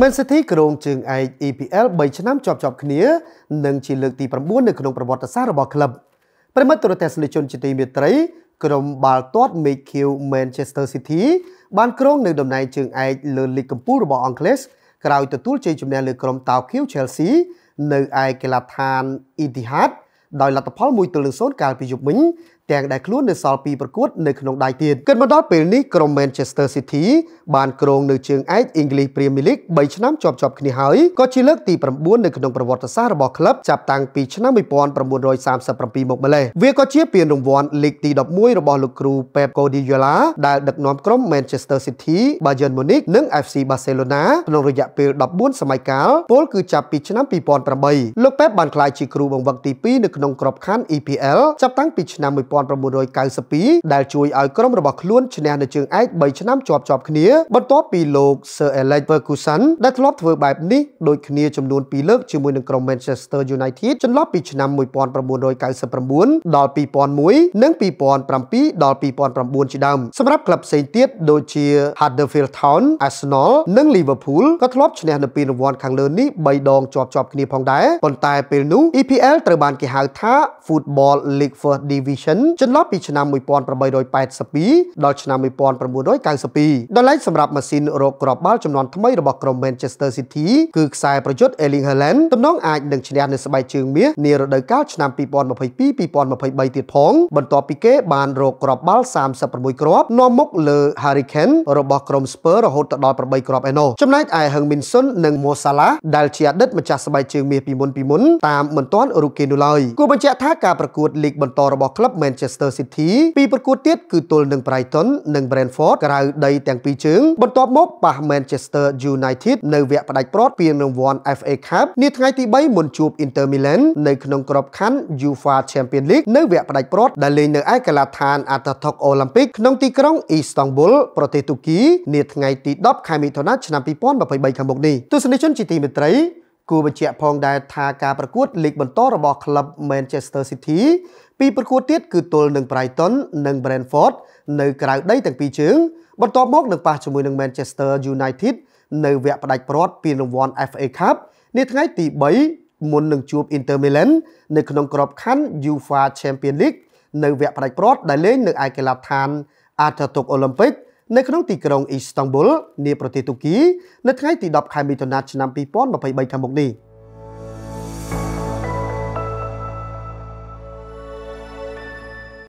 Man City គ្រងជើងឯក EPL 3ឆ្នាំជាប់ជាប់គ្នានិងជាលើកទី9នៅក្នុងប្រវត្តិសាស្ត្ររបស់ក្លឹបប្រិមត្តទូរទស្សនិកជនជាទីមេត្រី ក្រុមបាល់ទាត់ Make Q Manchester City បានគ្រងនៅតំណែងជើងឯកលើលីកកំពូលរបស់អង់គ្លេសក្រោយទទួលជ័យជម្នះលើក្រុម Tau Q Chelsea នៅឯកីឡដ្ឋាន Etihad ដោយលទ្ធផល1ទល់នឹង0កាលពីយប់មិញទាំងដែលខ្លួននៅសល់ពីប្រកួតនៅក្នុងដៃទៀតគិតមកដល់ពេលនេះក្រុម Manchester City បានគ្រងនៅជើងឯក English Premier League 3ឆ្នាំជាប់ជាប់គ្នាហើយក៏ជាលើកទី9នៅក្នុងប្រវត្តិសាស្ត្ររបស់ក្លឹបចាប់តាំងពីឆ្នាំ1937មកម្លេះវាក៏ជាពានរង្វាន់ League ទី11របស់លោកគ្រូ Pep Guardiola ដែលដឹកនាំក្រុម Manchester City Bayern Munich និង FC Barcelona ក្នុងរយៈពេល14សម័យកាលពលគឺចាប់ពីឆ្នាំ2008លោក Pep បានក្លាយជាគ្រូបង្វឹកទី2នៅក្នុងក្របខ័ណ្ឌ EPL ចាប់តាំងពីឆ្នាំ19 1992ដែលជួយឲ្យក្រុមរបស់ខ្លួនឈ្នះនៅជើងឯក3ឆ្នាំជាប់ជាប់គ្នាបន្ទាប់ពីលោក Sir Alex Ferguson ដែលធ្លាប់ធ្វើបែប នេះដូចគ្នាចំនួន2លើកជាមួយនឹងក្រុម Manchester United ចន្លោះពីឆ្នាំ1999ដល់2001និង2007ដល់2009ជាដើមសម្រាប់ក្លឹបផ្សេងទៀតដូចជា Huddersfield Town Arsenal និង Liverpool ក៏ធ្លាប់ឈ្នះនៅពានរង្វាន់ខាងលើនេះ3ដងជាប់ជាប់គ្នាផងដែរប៉ុន្តែពេលនោះ EPL ត្រូវបានគេហៅថា Football League First Division ចន្លោះពីឆ្នាំ1882ដល់ឆ្នាំ1992ដោយឡែកសម្រាប់ម៉ាស៊ីនរកគ្រាប់បាល់ចំនួនថ្មីរបស់ក្រុម Manchester City គឺខ្សែប្រយុទ្ធ Erling Haaland ទំនងអាចនឹងឈ្នះនៅស្បែកជើងមាសនារដូវកាលឆ្នាំ2022-2023ទៀតផងបន្ទាប់ពីគេបានរកគ្រាប់បាល់36គ្រាប់នាំមុខលើ Hurricane របស់ក្រុម Spurs រហូតដល់8គ្រាប់ឯណោះចំណែកឯ Heung Min Son និង Mo Salah ដែលជាអតីតម្ចាស់ស្បែកជើងមាសពីមុនពីមុនតាមមិនទាន់រូបគេនោះឡើយគួរបញ្ជាក់ថាការប្រកួតលីកបន្តរបស់ក្លឹប Man Manchester City ពីរប្រកួតទៀតគឺទល់នឹង Brighton និង Brentford ក្រៅដីទាំងពីរជើងបន្ទាប់មកប៉ះ Manchester United នៅវគ្គផ្ដាច់ព្រាត់ពានរង្វាន់ FA Cup នាថ្ងៃទី3មុនជួប Inter Milan នៅក្នុងក្របខ័ណ្ឌ UEFA Champions League នៅវគ្គផ្ដាច់ព្រាត់ដែលលេងនៅឯកាឡាដ្ឋាន Atatürk Olympic ក្នុងទីក្រុង Istanbul ប្រទេសទូគីនាថ្ងៃទី10ខែមិថុនាឆ្នាំ2023ខាងមុខនេះទស្សនិកជនជាទីមេត្រីគូបញ្ជាក់ផងដែរថាការប្រកួតលីកបន្តរបស់ក្លឹប Manchester City ពីប្រកួតទៀតគឺទល់នឹង Brighton និង Brentford នៅក្រៅដីទាំងពីរជើងបន្ទាប់មកនឹងប៉ះជាមួយនឹង Manchester United នៅវគ្គផ្ដាច់ព្រាត់ពានរង្វាន់ FA Cup នាថ្ងៃទី3មុននឹងជួប Inter Milan នៅក្នុងក្របខ័ណ្ឌ UEFA Champions League នៅវគ្គផ្ដាច់ព្រាត់ដែលលេងនៅឯកីឡដ្ឋាន Atatürk Olympic នៅក្នុងទីក្រុងអ៊ីស្តង់ប៊ុលនាប្រទេសទូគីនៅថ្ងៃទី10ខែមិថុនាឆ្នាំ2023ខាងមុខនេះ។